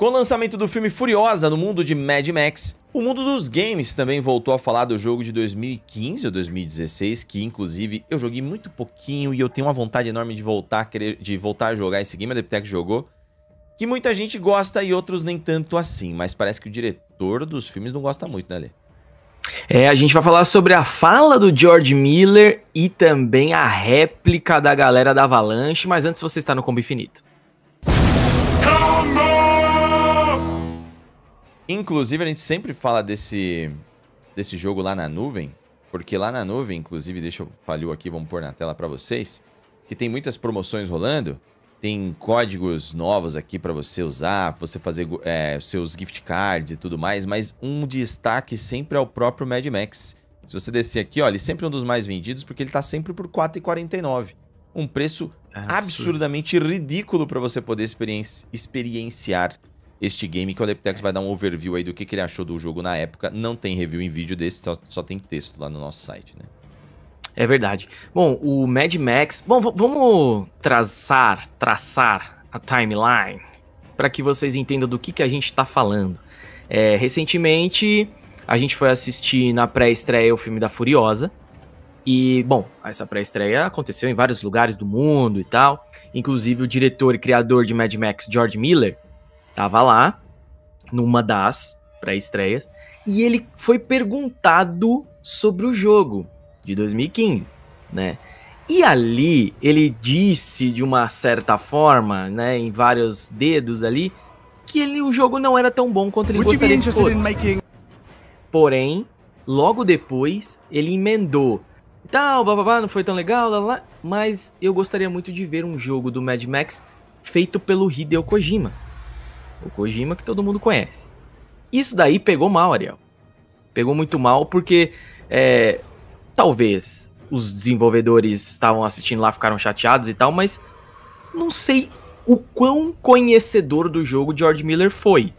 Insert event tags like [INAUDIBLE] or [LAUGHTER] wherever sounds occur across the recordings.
Com o lançamento do filme Furiosa no mundo de Mad Max, o mundo dos games também voltou a falar do jogo de 2015 ou 2016, que inclusive eu joguei muito pouquinho e eu tenho uma vontade enorme de voltar, querer, de voltar a jogar esse game, a Deputec jogou, que muita gente gosta e outros nem tanto assim, mas parece que o diretor dos filmes não gosta muito, né, Lê? É, a gente vai falar sobre a fala do George Miller e também a réplica da galera da Avalanche, mas antes você está no Combo Infinito. Inclusive, a gente sempre fala desse, desse jogo lá na nuvem, porque lá na nuvem, inclusive, deixa eu falhou aqui, vamos pôr na tela para vocês, que tem muitas promoções rolando, tem códigos novos aqui para você usar, você fazer é, seus gift cards e tudo mais, mas um destaque sempre é o próprio Mad Max. Se você descer aqui, olha, ele é sempre é um dos mais vendidos porque ele tá sempre por R$ 4,49. Um preço é absurdamente ridículo para você poder experienciar este game que o Aleptex é. vai dar um overview aí do que, que ele achou do jogo na época. Não tem review em vídeo desse, só, só tem texto lá no nosso site, né? É verdade. Bom, o Mad Max. Bom, vamos traçar, traçar a timeline para que vocês entendam do que, que a gente está falando. É, recentemente, a gente foi assistir na pré-estreia o filme da Furiosa. E, bom, essa pré-estreia aconteceu em vários lugares do mundo e tal. Inclusive, o diretor e criador de Mad Max, George Miller, Tava lá, numa das pré-estreias, e ele foi perguntado sobre o jogo de 2015, né? E ali ele disse de uma certa forma, né, em vários dedos ali, que ele, o jogo não era tão bom quanto ele gostaria que fosse. Making... Porém, logo depois ele emendou tal, blá, não foi tão legal, lá, lá, mas eu gostaria muito de ver um jogo do Mad Max feito pelo Hideo Kojima o Kojima que todo mundo conhece. Isso daí pegou mal, Ariel. Pegou muito mal porque é, talvez os desenvolvedores estavam assistindo lá, ficaram chateados e tal, mas não sei o quão conhecedor do jogo George Miller foi.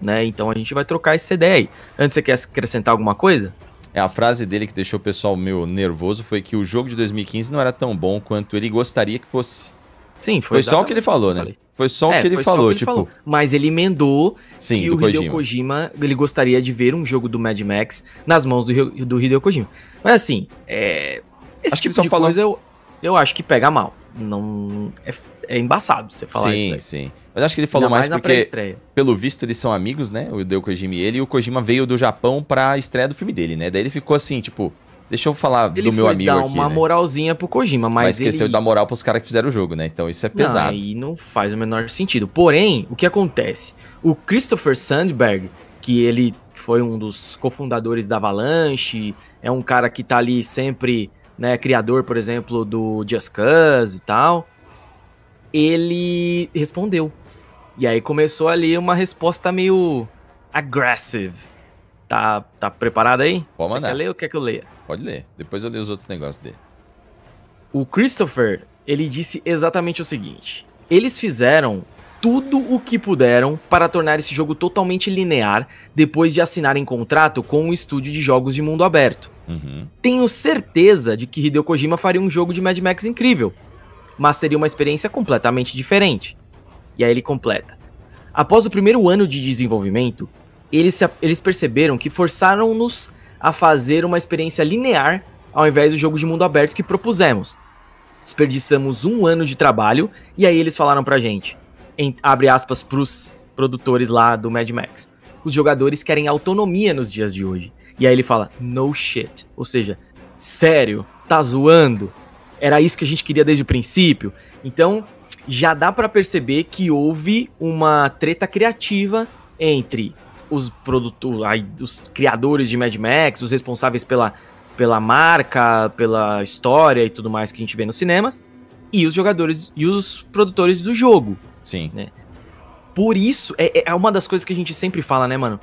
Né? Então a gente vai trocar essa ideia. aí. Antes, você quer acrescentar alguma coisa? É, a frase dele que deixou o pessoal meu nervoso foi que o jogo de 2015 não era tão bom quanto ele gostaria que fosse. Sim, foi, foi só o que ele falou, né? Foi só é, o que ele falou, que tipo. falou. Mas ele emendou Sim, que o Hideo Kojima. Kojima. ele gostaria de ver um jogo do Mad Max nas mãos do, do Hideo Kojima. Mas assim, é, esse acho tipo de falou... coisa eu, eu acho que pega mal. Não é, é embaçado você falar sim, isso. Sim, né? sim. Mas acho que ele falou mais, mais porque, pelo visto, eles são amigos, né? O Hideo Kojima e ele. E o Kojima veio do Japão pra estreia do filme dele, né? Daí ele ficou assim, tipo, Deixa eu falar ele do meu amigo aqui. Ele dar uma né? moralzinha pro Kojima, mas, mas esqueceu ele... de dar moral pros caras que fizeram o jogo, né? Então isso é pesado. Não, aí não faz o menor sentido. Porém, o que acontece? O Christopher Sandberg, que ele foi um dos cofundadores da Avalanche, é um cara que tá ali sempre, né, criador, por exemplo, do Just Cause e tal. Ele respondeu. E aí começou ali uma resposta meio aggressive Tá, tá preparado aí? Pode mandar. Você quer ler ou quer que eu leia? Pode ler. Depois eu leio os outros negócios dele. O Christopher, ele disse exatamente o seguinte. Eles fizeram tudo o que puderam para tornar esse jogo totalmente linear depois de assinarem contrato com um estúdio de jogos de mundo aberto. Uhum. Tenho certeza de que Hideo Kojima faria um jogo de Mad Max incrível, mas seria uma experiência completamente diferente. E aí ele completa. Após o primeiro ano de desenvolvimento, eles, eles perceberam que forçaram-nos a fazer uma experiência linear ao invés do jogo de mundo aberto que propusemos. Desperdiçamos um ano de trabalho e aí eles falaram pra gente, em, abre aspas pros produtores lá do Mad Max, os jogadores querem autonomia nos dias de hoje. E aí ele fala, no shit, ou seja, sério, tá zoando? Era isso que a gente queria desde o princípio? Então, já dá para perceber que houve uma treta criativa entre os produtores, os criadores de Mad Max, os responsáveis pela, pela marca, pela história e tudo mais que a gente vê nos cinemas, e os jogadores e os produtores do jogo. Sim. Né? Por isso, é, é, é uma das coisas que a gente sempre fala, né, mano?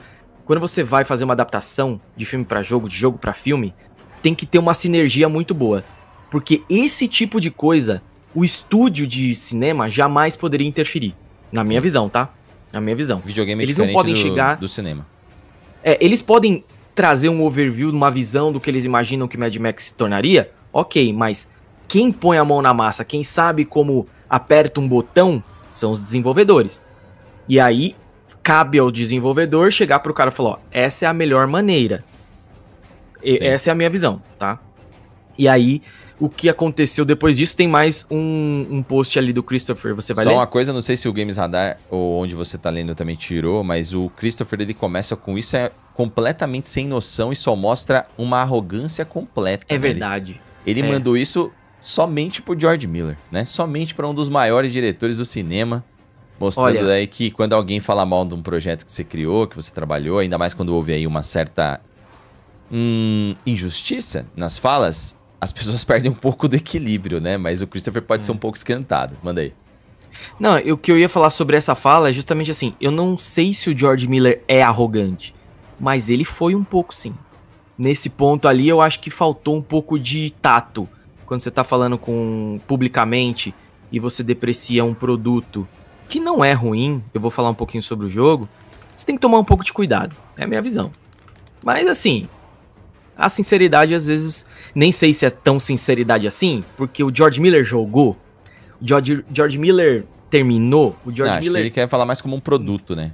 Quando você vai fazer uma adaptação de filme para jogo, de jogo para filme, tem que ter uma sinergia muito boa. Porque esse tipo de coisa, o estúdio de cinema jamais poderia interferir. Na minha visão, tá? Na minha visão. Videogame é eles não podem do, chegar do cinema. É, eles podem trazer um overview, uma visão do que eles imaginam que Mad Max se tornaria, ok, mas quem põe a mão na massa, quem sabe como aperta um botão, são os desenvolvedores. E aí cabe ao desenvolvedor chegar pro cara e falar, ó, essa é a melhor maneira. E, essa é a minha visão, tá? E aí o que aconteceu depois disso. Tem mais um, um post ali do Christopher, você vai Só ler? uma coisa, não sei se o Games Radar ou onde você tá lendo também tirou, mas o Christopher ele começa com isso é completamente sem noção e só mostra uma arrogância completa. É verdade. Ele, ele é. mandou isso somente pro George Miller, né? Somente para um dos maiores diretores do cinema. Mostrando Olha, aí que quando alguém fala mal de um projeto que você criou, que você trabalhou, ainda mais quando houve aí uma certa hum, injustiça nas falas, as pessoas [LAUGHS] perdem um pouco do equilíbrio, né? Mas o Christopher pode ser é. um pouco esquentado. Manda aí. Não, o que eu ia falar sobre essa fala é justamente assim: eu não sei se o George Miller é arrogante, mas ele foi um pouco sim. Nesse ponto ali, eu acho que faltou um pouco de tato. Quando você tá falando com publicamente e você deprecia um produto que não é ruim, eu vou falar um pouquinho sobre o jogo, você tem que tomar um pouco de cuidado. É a minha visão. Mas assim, a sinceridade, às vezes, nem sei se é tão sinceridade assim, porque o George Miller jogou, o George, George Miller terminou, o George Não, Miller. Que ele quer falar mais como um produto, né?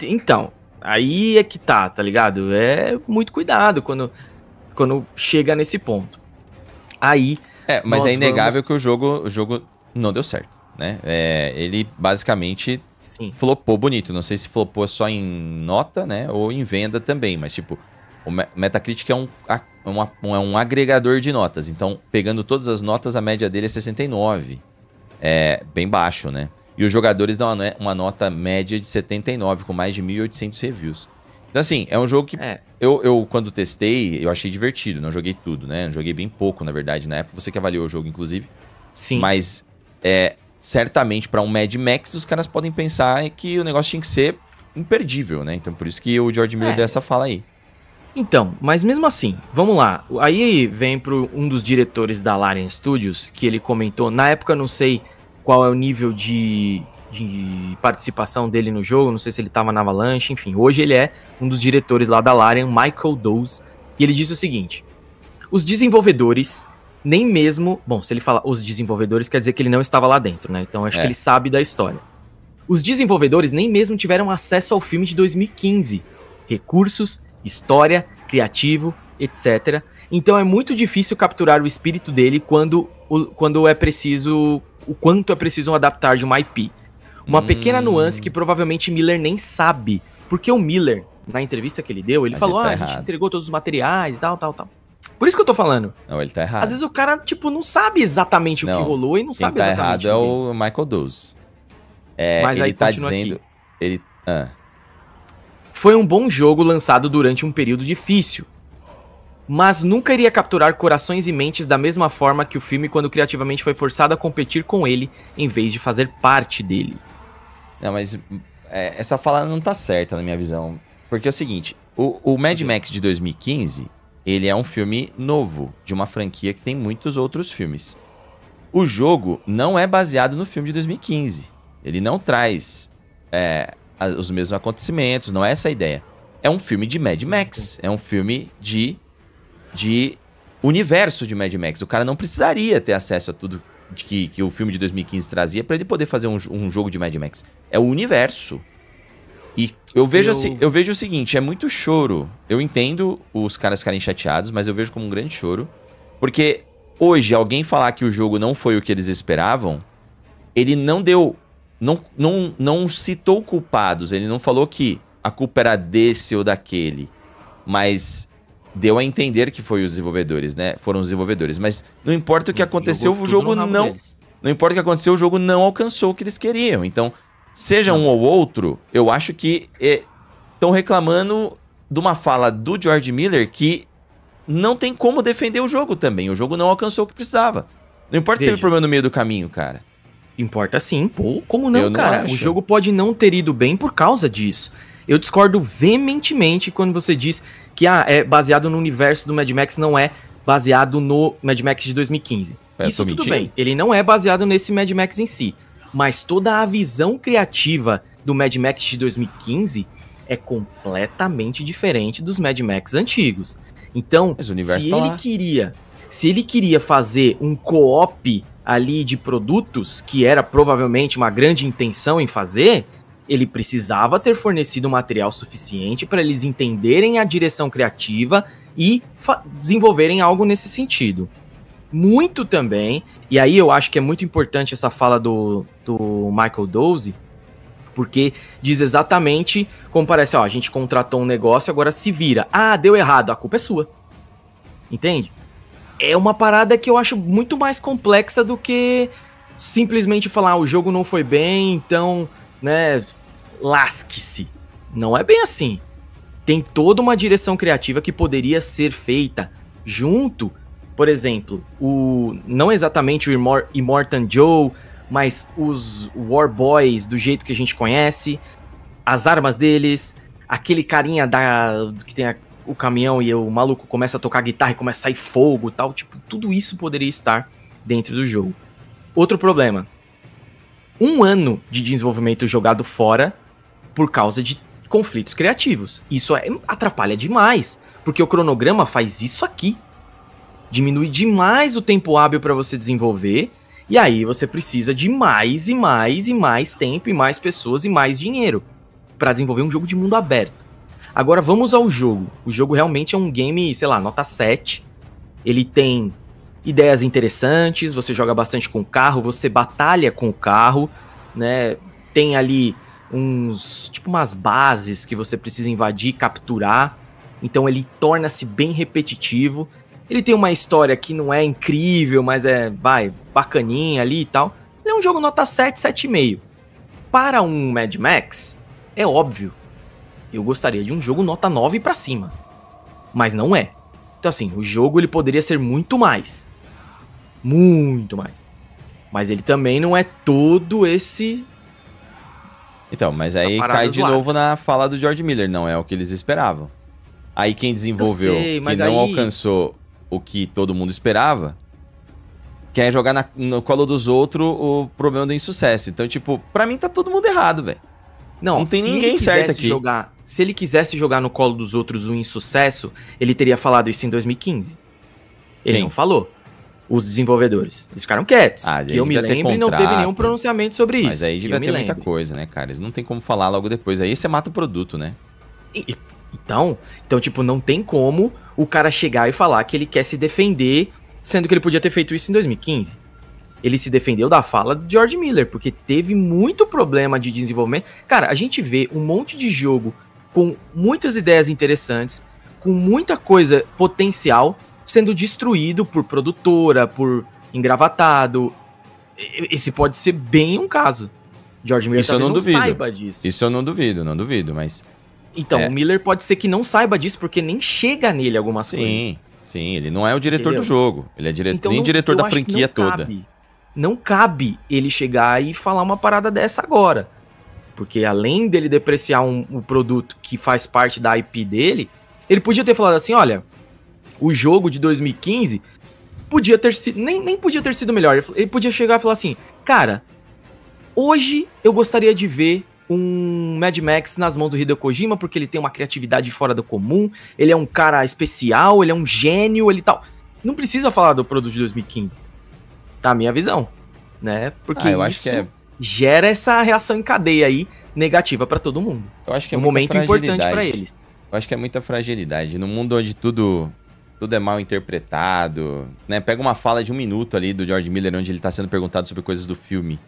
Então, aí é que tá, tá ligado? É muito cuidado quando, quando chega nesse ponto. Aí. É, mas é inegável vamos... que o jogo, o jogo não deu certo, né? É, ele basicamente Sim. flopou bonito. Não sei se flopou só em nota, né? Ou em venda também, mas tipo, o Metacritic é um, uma, é um agregador de notas. Então, pegando todas as notas, a média dele é 69. É bem baixo, né? E os jogadores dão uma, né, uma nota média de 79, com mais de 1.800 reviews. Então, assim, é um jogo que é. eu, eu, quando testei, eu achei divertido. Não joguei tudo, né? Eu joguei bem pouco, na verdade, na época. Você que avaliou o jogo, inclusive. Sim. Mas, é, certamente, para um Mad Max, os caras podem pensar que o negócio tinha que ser imperdível, né? Então, por isso que o George Miller é. deu essa fala aí. Então, mas mesmo assim, vamos lá. Aí vem pro um dos diretores da Larian Studios, que ele comentou, na época não sei qual é o nível de, de participação dele no jogo, não sei se ele estava na Avalanche, enfim. Hoje ele é um dos diretores lá da Larian, Michael Dose, e ele disse o seguinte: os desenvolvedores nem mesmo. Bom, se ele fala os desenvolvedores, quer dizer que ele não estava lá dentro, né? Então acho é. que ele sabe da história. Os desenvolvedores nem mesmo tiveram acesso ao filme de 2015. Recursos, história, criativo, etc. Então é muito difícil capturar o espírito dele quando, quando é preciso. o quanto é preciso adaptar de uma IP. Uma hum. pequena nuance que provavelmente Miller nem sabe. Porque o Miller, na entrevista que ele deu, ele Mas falou: ele tá ah, a gente entregou todos os materiais, tal, tal, tal. Por isso que eu tô falando. Não, ele tá errado. Às vezes o cara, tipo, não sabe exatamente não. o que rolou e não Quem sabe tá exatamente. errado é o Michael Doze É, Mas ele aí tá dizendo. Aqui. Ele. Ah. Foi um bom jogo lançado durante um período difícil, mas nunca iria capturar corações e mentes da mesma forma que o filme quando criativamente foi forçado a competir com ele em vez de fazer parte dele. Não, mas é, essa fala não tá certa na minha visão. Porque é o seguinte, o, o Mad Max de 2015, ele é um filme novo, de uma franquia que tem muitos outros filmes. O jogo não é baseado no filme de 2015. Ele não traz é, os mesmos acontecimentos, não é essa a ideia. É um filme de Mad Max, é um filme de, de universo de Mad Max. O cara não precisaria ter acesso a tudo que, que o filme de 2015 trazia para ele poder fazer um, um, jogo de Mad Max. É o universo. E eu vejo, eu... Assim, eu vejo o seguinte, é muito choro. Eu entendo os caras ficarem chateados, mas eu vejo como um grande choro. Porque hoje, alguém falar que o jogo não foi o que eles esperavam, ele não deu não, não, não citou culpados, ele não falou que a culpa era desse ou daquele, mas deu a entender que foi os desenvolvedores, né? Foram os desenvolvedores, mas não importa o que aconteceu, o jogo não não importa o que aconteceu, o jogo não alcançou o que eles queriam. Então, seja um ou outro, eu acho que estão é, reclamando de uma fala do George Miller que não tem como defender o jogo também. O jogo não alcançou o que precisava. Não importa se teve problema no meio do caminho, cara. Importa sim, pô. Como não, não cara? Acho. O jogo pode não ter ido bem por causa disso. Eu discordo veementemente quando você diz que ah, é baseado no universo do Mad Max, não é baseado no Mad Max de 2015. É, Isso tudo mentindo. bem. Ele não é baseado nesse Mad Max em si. Mas toda a visão criativa do Mad Max de 2015 é completamente diferente dos Mad Max antigos. Então, se tá ele lá. queria, se ele queria fazer um co-op ali de produtos, que era provavelmente uma grande intenção em fazer, ele precisava ter fornecido material suficiente para eles entenderem a direção criativa e desenvolverem algo nesse sentido. Muito também, e aí eu acho que é muito importante essa fala do, do Michael Doze, porque diz exatamente como parece, ó, a gente contratou um negócio, agora se vira. Ah, deu errado, a culpa é sua. Entende? é uma parada que eu acho muito mais complexa do que simplesmente falar ah, o jogo não foi bem, então, né, lasque-se. Não é bem assim. Tem toda uma direção criativa que poderia ser feita junto, por exemplo, o não exatamente o Immor Immortan Joe, mas os War Boys do jeito que a gente conhece, as armas deles, aquele carinha da que tem a o caminhão e o maluco começa a tocar guitarra e começa a sair fogo tal. Tipo, tudo isso poderia estar dentro do jogo. Outro problema. Um ano de desenvolvimento jogado fora por causa de conflitos criativos. Isso é, atrapalha demais, porque o cronograma faz isso aqui. Diminui demais o tempo hábil para você desenvolver, e aí você precisa de mais e mais e mais tempo e mais pessoas e mais dinheiro para desenvolver um jogo de mundo aberto. Agora vamos ao jogo. O jogo realmente é um game, sei lá, nota 7. Ele tem ideias interessantes, você joga bastante com o carro, você batalha com o carro, né? Tem ali uns, tipo umas bases que você precisa invadir, capturar. Então ele torna-se bem repetitivo. Ele tem uma história que não é incrível, mas é, vai, bacaninha ali e tal. Ele é um jogo nota 7, 7,5. Para um Mad Max, é óbvio eu gostaria de um jogo nota 9 para cima. Mas não é. Então assim, o jogo ele poderia ser muito mais. Muito mais. Mas ele também não é todo esse Então, mas aí cai de lá. novo na fala do George Miller, não é o que eles esperavam. Aí quem desenvolveu sei, que não aí... alcançou o que todo mundo esperava, quer jogar na, no colo dos outros o problema do insucesso. Então, tipo, pra mim tá todo mundo errado, velho. Não, não tem ninguém certo aqui. Jogar, se ele quisesse jogar no colo dos outros o um insucesso, ele teria falado isso em 2015. Ele não falou. Os desenvolvedores. Eles ficaram quietos. Ah, que eu me lembro e não teve nenhum pronunciamento sobre isso. Mas aí devia ter muita coisa, né, cara? Eles não tem como falar logo depois. Aí você mata o produto, né? E, então, então, tipo, não tem como o cara chegar e falar que ele quer se defender, sendo que ele podia ter feito isso em 2015 ele se defendeu da fala do George Miller, porque teve muito problema de desenvolvimento. Cara, a gente vê um monte de jogo com muitas ideias interessantes, com muita coisa potencial sendo destruído por produtora, por engravatado. Esse pode ser bem um caso. George Miller Isso eu não, não duvido. saiba disso. Isso eu não duvido, não duvido, mas. Então, é. o Miller pode ser que não saiba disso, porque nem chega nele algumas sim, coisas. Sim, sim, ele não é o diretor Entendeu? do jogo. Ele é dire... então, nem não, diretor da franquia não toda. Cabe, não cabe ele chegar e falar uma parada dessa agora. Porque além dele depreciar um, um produto que faz parte da IP dele, ele podia ter falado assim: olha, o jogo de 2015 podia ter sido. Nem, nem podia ter sido melhor. Ele podia chegar e falar assim: cara, hoje eu gostaria de ver um Mad Max nas mãos do Hideo Kojima, porque ele tem uma criatividade fora do comum, ele é um cara especial, ele é um gênio, ele tal. Não precisa falar do produto de 2015. Tá a minha visão, né? Porque ah, eu isso... acho que é gera essa reação em cadeia aí negativa para todo mundo. Eu acho que é um momento importante para eles. Eu acho que é muita fragilidade. No mundo onde tudo tudo é mal interpretado, né? Pega uma fala de um minuto ali do George Miller, onde ele está sendo perguntado sobre coisas do filme.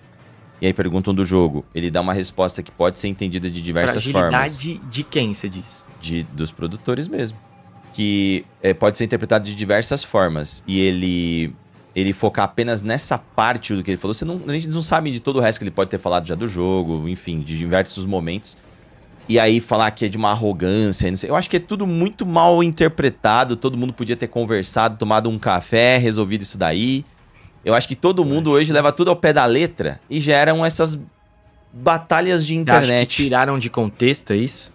E aí perguntam do jogo. Ele dá uma resposta que pode ser entendida de diversas formas. Fragilidade de quem, você diz? De, dos produtores mesmo. Que é, pode ser interpretado de diversas formas. E ele ele focar apenas nessa parte do que ele falou, você não, a gente não sabe de todo o resto que ele pode ter falado já do jogo, enfim, de diversos momentos. E aí falar que é de uma arrogância, Eu acho que é tudo muito mal interpretado, todo mundo podia ter conversado, tomado um café, resolvido isso daí. Eu acho que todo mundo hoje leva tudo ao pé da letra e geram essas batalhas de internet. Você tiraram de contexto, é isso?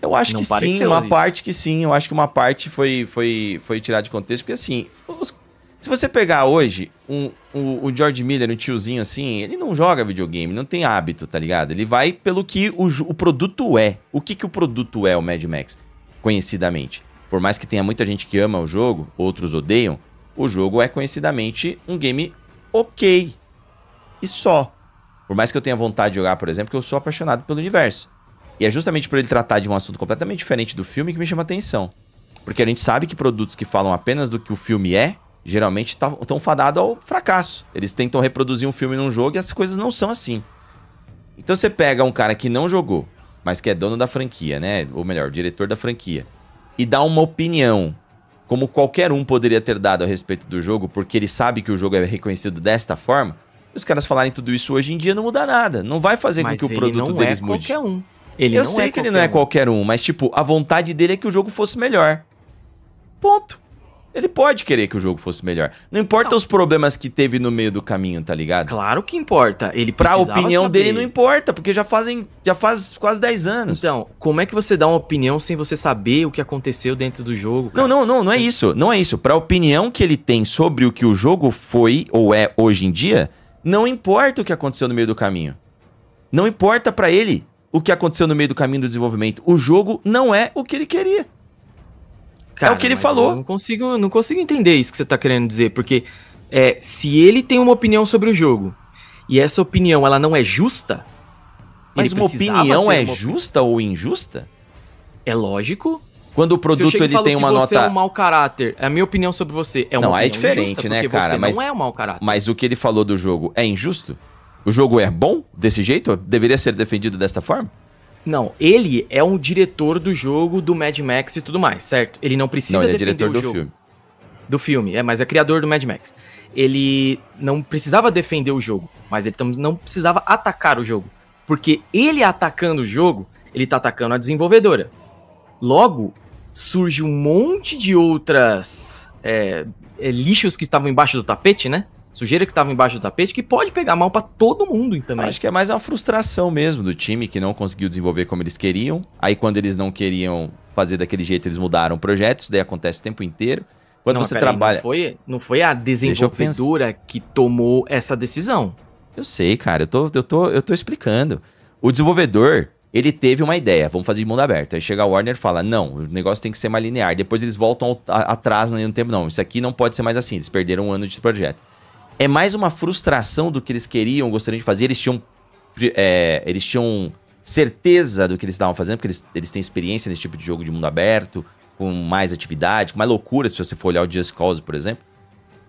Eu acho não que sim, uma isso. parte que sim. Eu acho que uma parte foi, foi, foi tirar de contexto, porque assim, os se você pegar hoje um, um, o George Miller, um tiozinho assim, ele não joga videogame, não tem hábito, tá ligado? Ele vai pelo que o, o produto é. O que, que o produto é, o Mad Max, conhecidamente? Por mais que tenha muita gente que ama o jogo, outros odeiam, o jogo é conhecidamente um game ok. E só. Por mais que eu tenha vontade de jogar, por exemplo, que eu sou apaixonado pelo universo. E é justamente por ele tratar de um assunto completamente diferente do filme que me chama atenção. Porque a gente sabe que produtos que falam apenas do que o filme é geralmente estão tá, fadados ao fracasso. Eles tentam reproduzir um filme num jogo e as coisas não são assim. Então você pega um cara que não jogou, mas que é dono da franquia, né? Ou melhor, diretor da franquia, e dá uma opinião, como qualquer um poderia ter dado a respeito do jogo, porque ele sabe que o jogo é reconhecido desta forma. Os caras falarem tudo isso hoje em dia não muda nada. Não vai fazer mas com que o produto deles é mude. Qualquer um. Ele Eu sei é que ele não é qualquer um, mas tipo, a vontade dele é que o jogo fosse melhor. Ponto. Ele pode querer que o jogo fosse melhor. Não importa não. os problemas que teve no meio do caminho, tá ligado? Claro que importa. Ele Pra opinião saber. dele não importa, porque já fazem já faz quase 10 anos. Então, como é que você dá uma opinião sem você saber o que aconteceu dentro do jogo? Cara? Não, não, não, não é isso. Não é isso. Pra opinião que ele tem sobre o que o jogo foi ou é hoje em dia, não importa o que aconteceu no meio do caminho. Não importa para ele o que aconteceu no meio do caminho do desenvolvimento. O jogo não é o que ele queria. Cara, é o que ele falou. Não consigo, não consigo entender isso que você tá querendo dizer, porque é, se ele tem uma opinião sobre o jogo e essa opinião ela não é justa, mas é uma opinião é uma justa ou injusta? É lógico. Quando o produto ele tem uma nota. Você é um mau caráter. É a minha opinião sobre você é uma Não, é diferente, né, cara? mas não é um mau caráter. Mas o que ele falou do jogo é injusto? O jogo é bom desse jeito? Deveria ser defendido dessa forma? Não, ele é um diretor do jogo, do Mad Max e tudo mais, certo? Ele não precisa não, ele é diretor do jogo. filme. Do filme, é, mas é criador do Mad Max. Ele não precisava defender o jogo, mas ele não precisava atacar o jogo. Porque ele atacando o jogo, ele tá atacando a desenvolvedora. Logo, surge um monte de outras é, é, lixos que estavam embaixo do tapete, né? sujeira que estava embaixo do tapete, que pode pegar mal para todo mundo também. Acho que é mais uma frustração mesmo do time que não conseguiu desenvolver como eles queriam. Aí quando eles não queriam fazer daquele jeito, eles mudaram o projeto. Isso daí acontece o tempo inteiro. Quando não, você trabalha. Aí, não, foi, não foi a desenvolvedora que tomou essa decisão. Eu sei, cara, eu tô, eu, tô, eu tô explicando. O desenvolvedor, ele teve uma ideia, vamos fazer de mundo aberto. Aí chega o Warner e fala: não, o negócio tem que ser mais linear. Depois eles voltam ao, a, atrás né, no tempo, não. Isso aqui não pode ser mais assim, eles perderam um ano de projeto é mais uma frustração do que eles queriam, gostariam de fazer. Eles tinham, é, eles tinham certeza do que eles estavam fazendo, porque eles, eles têm experiência nesse tipo de jogo de mundo aberto, com mais atividade, com mais loucura, se você for olhar o Just Cause, por exemplo.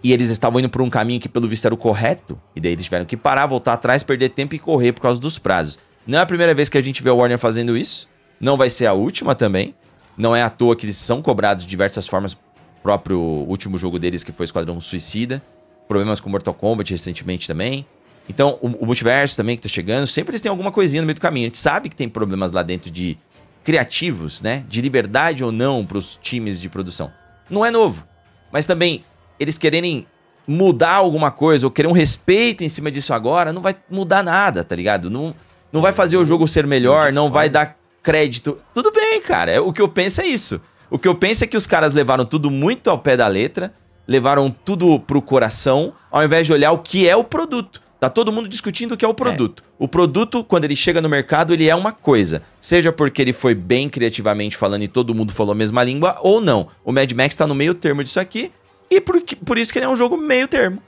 E eles estavam indo por um caminho que, pelo visto, era o correto. E daí eles tiveram que parar, voltar atrás, perder tempo e correr por causa dos prazos. Não é a primeira vez que a gente vê o Warner fazendo isso. Não vai ser a última também. Não é à toa que eles são cobrados de diversas formas. O próprio último jogo deles, que foi Esquadrão Suicida problemas com Mortal Kombat recentemente também. Então, o, o multiverso também que tá chegando, sempre eles têm alguma coisinha no meio do caminho. A gente sabe que tem problemas lá dentro de criativos, né? De liberdade ou não para os times de produção. Não é novo. Mas também, eles quererem mudar alguma coisa ou querer um respeito em cima disso agora, não vai mudar nada, tá ligado? Não, não vai fazer o jogo ser melhor, não vai dar crédito. Tudo bem, cara. É, o que eu penso é isso. O que eu penso é que os caras levaram tudo muito ao pé da letra levaram tudo pro coração, ao invés de olhar o que é o produto. Tá todo mundo discutindo o que é o é. produto. É. O produto, quando ele chega no mercado, ele é uma coisa. Seja porque ele foi bem criativamente falando e todo mundo falou a mesma língua, ou não. O Mad Max tá no meio termo disso aqui, e por, por isso que ele é um jogo meio termo.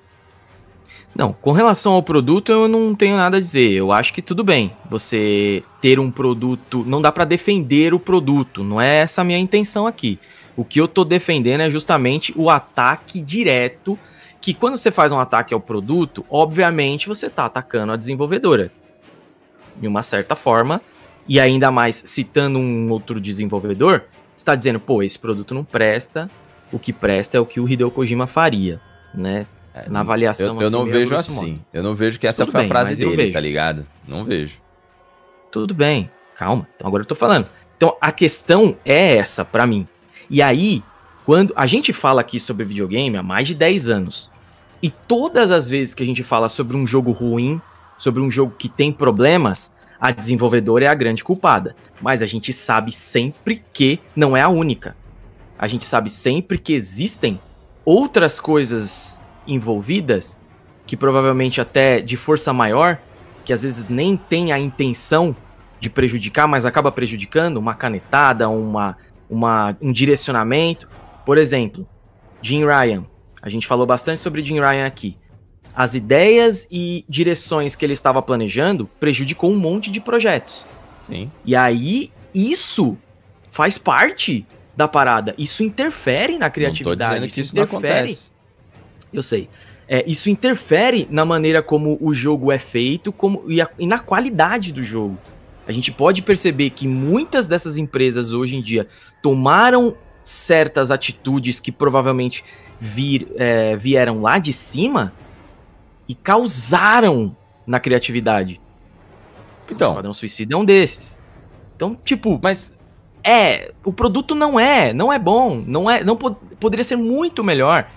Não, com relação ao produto, eu não tenho nada a dizer. Eu acho que tudo bem você ter um produto. Não dá para defender o produto, não é essa a minha intenção aqui. O que eu tô defendendo é justamente o ataque direto, que quando você faz um ataque ao produto, obviamente você tá atacando a desenvolvedora. De uma certa forma, e ainda mais citando um outro desenvolvedor, está dizendo, pô, esse produto não presta, o que presta é o que o Hideo Kojima faria, né? É, Na avaliação Eu, eu assim, não vejo assim. Modo. Eu não vejo que essa Tudo foi bem, a frase dele, tá ligado? Não vejo. Tudo bem, calma. Então agora eu tô falando. Então a questão é essa para mim. E aí, quando a gente fala aqui sobre videogame há mais de 10 anos, e todas as vezes que a gente fala sobre um jogo ruim, sobre um jogo que tem problemas, a desenvolvedora é a grande culpada. Mas a gente sabe sempre que não é a única. A gente sabe sempre que existem outras coisas envolvidas, que provavelmente até de força maior, que às vezes nem tem a intenção de prejudicar, mas acaba prejudicando uma canetada, uma uma, um direcionamento. Por exemplo, Jim Ryan. A gente falou bastante sobre Jim Ryan aqui. As ideias e direções que ele estava planejando prejudicou um monte de projetos. Sim. E aí, isso faz parte da parada. Isso interfere na criatividade. Não tô isso, isso interfere. acontece. Eu sei. É, isso interfere na maneira como o jogo é feito como, e, a, e na qualidade do jogo a gente pode perceber que muitas dessas empresas hoje em dia tomaram certas atitudes que provavelmente vir, é, vieram lá de cima e causaram na criatividade. Então, o suicídio é um desses. Então, tipo, mas é, o produto não é, não é bom, não é, não poderia ser muito melhor.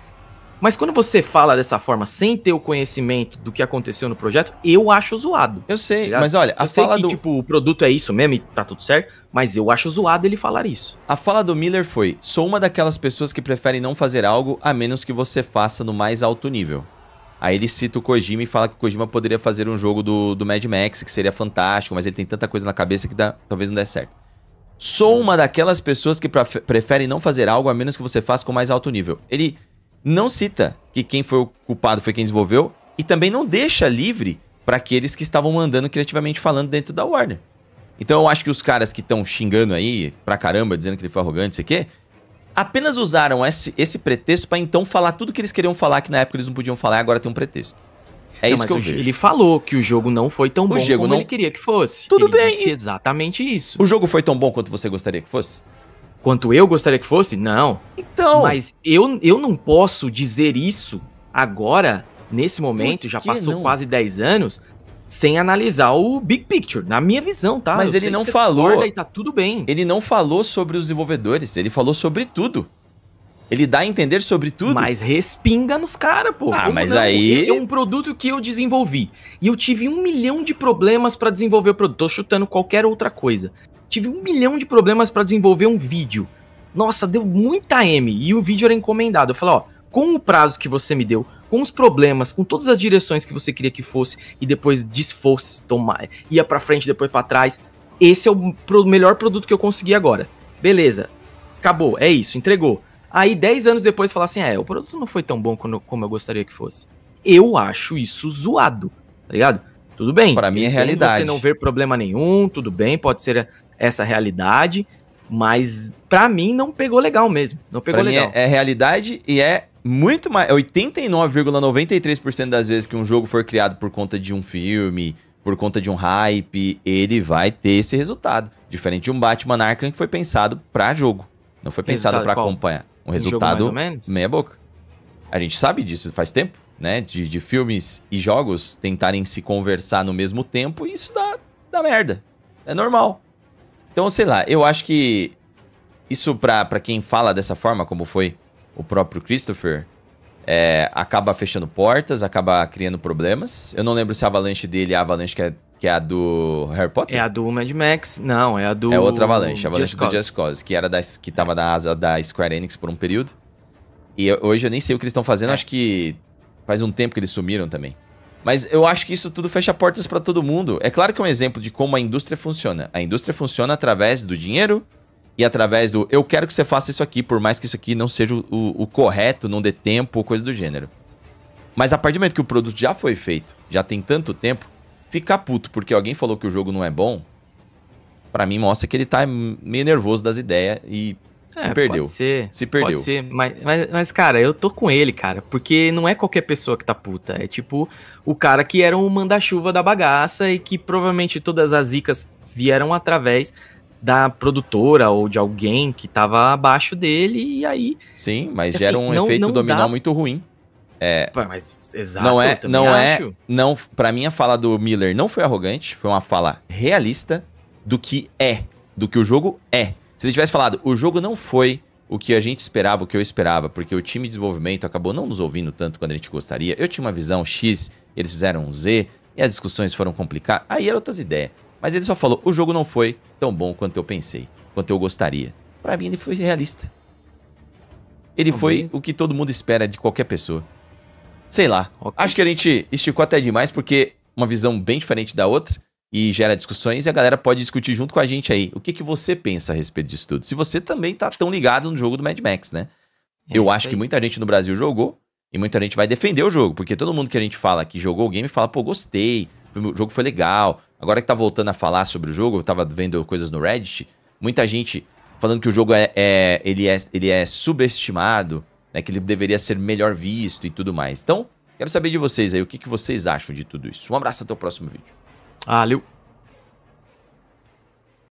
Mas quando você fala dessa forma, sem ter o conhecimento do que aconteceu no projeto, eu acho zoado. Eu sei, tá mas olha, a eu fala que, do. Tipo, o produto é isso mesmo e tá tudo certo, mas eu acho zoado ele falar isso. A fala do Miller foi: sou uma daquelas pessoas que preferem não fazer algo a menos que você faça no mais alto nível. Aí ele cita o Kojima e fala que o Kojima poderia fazer um jogo do, do Mad Max, que seria fantástico, mas ele tem tanta coisa na cabeça que dá, talvez não dê certo. Sou uma daquelas pessoas que preferem não fazer algo a menos que você faça com mais alto nível. Ele não cita que quem foi o culpado foi quem desenvolveu e também não deixa livre para aqueles que estavam mandando criativamente falando dentro da Warner. Então eu acho que os caras que estão xingando aí pra caramba, dizendo que ele foi arrogante, sei o quê, apenas usaram esse, esse pretexto para então falar tudo que eles queriam falar que na época eles não podiam falar e agora tem um pretexto. É não, isso que eu vejo. Ele falou que o jogo não foi tão o bom jogo como não... ele queria que fosse. Tudo ele bem. exatamente isso. O jogo foi tão bom quanto você gostaria que fosse? quanto eu gostaria que fosse? Não. Então. Mas eu, eu não posso dizer isso agora, nesse momento, já passou não? quase 10 anos, sem analisar o big picture, na minha visão, tá? Mas eu ele não falou. E tá tudo bem. Ele não falou sobre os desenvolvedores, ele falou sobre tudo. Ele dá a entender sobre tudo. Mas respinga nos caras, pô. Ah, Como mas não? aí. É um produto que eu desenvolvi. E eu tive um milhão de problemas para desenvolver o produto. Tô chutando qualquer outra coisa tive um milhão de problemas para desenvolver um vídeo. Nossa, deu muita M e o vídeo era encomendado. Eu falei, ó, com o prazo que você me deu, com os problemas, com todas as direções que você queria que fosse e depois desfosse, tomar, ia para frente, depois para trás. Esse é o pro melhor produto que eu consegui agora. Beleza. Acabou, é isso, entregou. Aí 10 anos depois falar assim: "É, o produto não foi tão bom como eu, como eu gostaria que fosse". Eu acho isso zoado, tá ligado? Tudo bem. Para mim é realidade. Você não ver problema nenhum, tudo bem, pode ser essa realidade, mas para mim não pegou legal mesmo. Não pegou pra legal. É, é, realidade e é muito mais. 89,93% das vezes que um jogo for criado por conta de um filme, por conta de um hype, ele vai ter esse resultado. Diferente de um Batman Arkham que foi pensado para jogo. Não foi pensado para acompanhar. Um, um resultado meia boca. A gente sabe disso faz tempo, né? De, de filmes e jogos tentarem se conversar no mesmo tempo e isso dá, dá merda. É normal. Então, sei lá, eu acho que isso para quem fala dessa forma, como foi o próprio Christopher, é, acaba fechando portas, acaba criando problemas. Eu não lembro se a avalanche dele é a avalanche que é, que é a do Harry Potter. É a do Mad Max, não, é a do... É outra avalanche, a avalanche Just do Just Cause, que, era da, que tava na asa da Square Enix por um período. E hoje eu nem sei o que eles estão fazendo, é. acho que faz um tempo que eles sumiram também. Mas eu acho que isso tudo fecha portas para todo mundo. É claro que é um exemplo de como a indústria funciona. A indústria funciona através do dinheiro e através do eu quero que você faça isso aqui, por mais que isso aqui não seja o, o, correto, não dê tempo ou coisa do gênero. Mas a partir do momento que o produto já foi feito, já tem tanto tempo, ficar puto porque alguém falou que o jogo não é bom, para mim mostra que ele tá meio nervoso das ideias e é, se perdeu. Ser, se perdeu. Ser, mas, mas, mas, cara, eu tô com ele, cara. Porque não é qualquer pessoa que tá puta. É tipo o cara que era o um manda-chuva da bagaça e que provavelmente todas as zicas vieram através da produtora ou de alguém que tava abaixo dele e aí. Sim, mas assim, gera um não, efeito não dominó dá... muito ruim. É, mas exato, não é, não é acho. é, não. Para mim a fala do Miller não foi arrogante, foi uma fala realista do que é, do que o jogo é. Se ele tivesse falado, o jogo não foi o que a gente esperava, o que eu esperava, porque o time de desenvolvimento acabou não nos ouvindo tanto quanto a gente gostaria. Eu tinha uma visão X, eles fizeram um Z, e as discussões foram complicadas. Aí eram outras ideias. Mas ele só falou, o jogo não foi tão bom quanto eu pensei, quanto eu gostaria. Para mim ele foi realista. Ele foi o que todo mundo espera de qualquer pessoa. Sei lá. Okay. Acho que a gente esticou até demais porque uma visão bem diferente da outra e gera discussões e a galera pode discutir junto com a gente aí. O que, que você pensa a respeito disso tudo? Se você também tá tão ligado no jogo do Mad Max, né? É eu acho aí. que muita gente no Brasil jogou e muita gente vai defender o jogo, porque todo mundo que a gente fala que jogou o game fala, pô, gostei, o jogo foi legal. Agora que tá voltando a falar sobre o jogo, eu tava vendo coisas no Reddit, muita gente falando que o jogo é, é ele, é ele é subestimado, né, que ele deveria ser melhor visto e tudo mais. Então, quero saber de vocês aí, o que, que vocês acham de tudo isso. Um abraço, até o próximo vídeo. Valeu!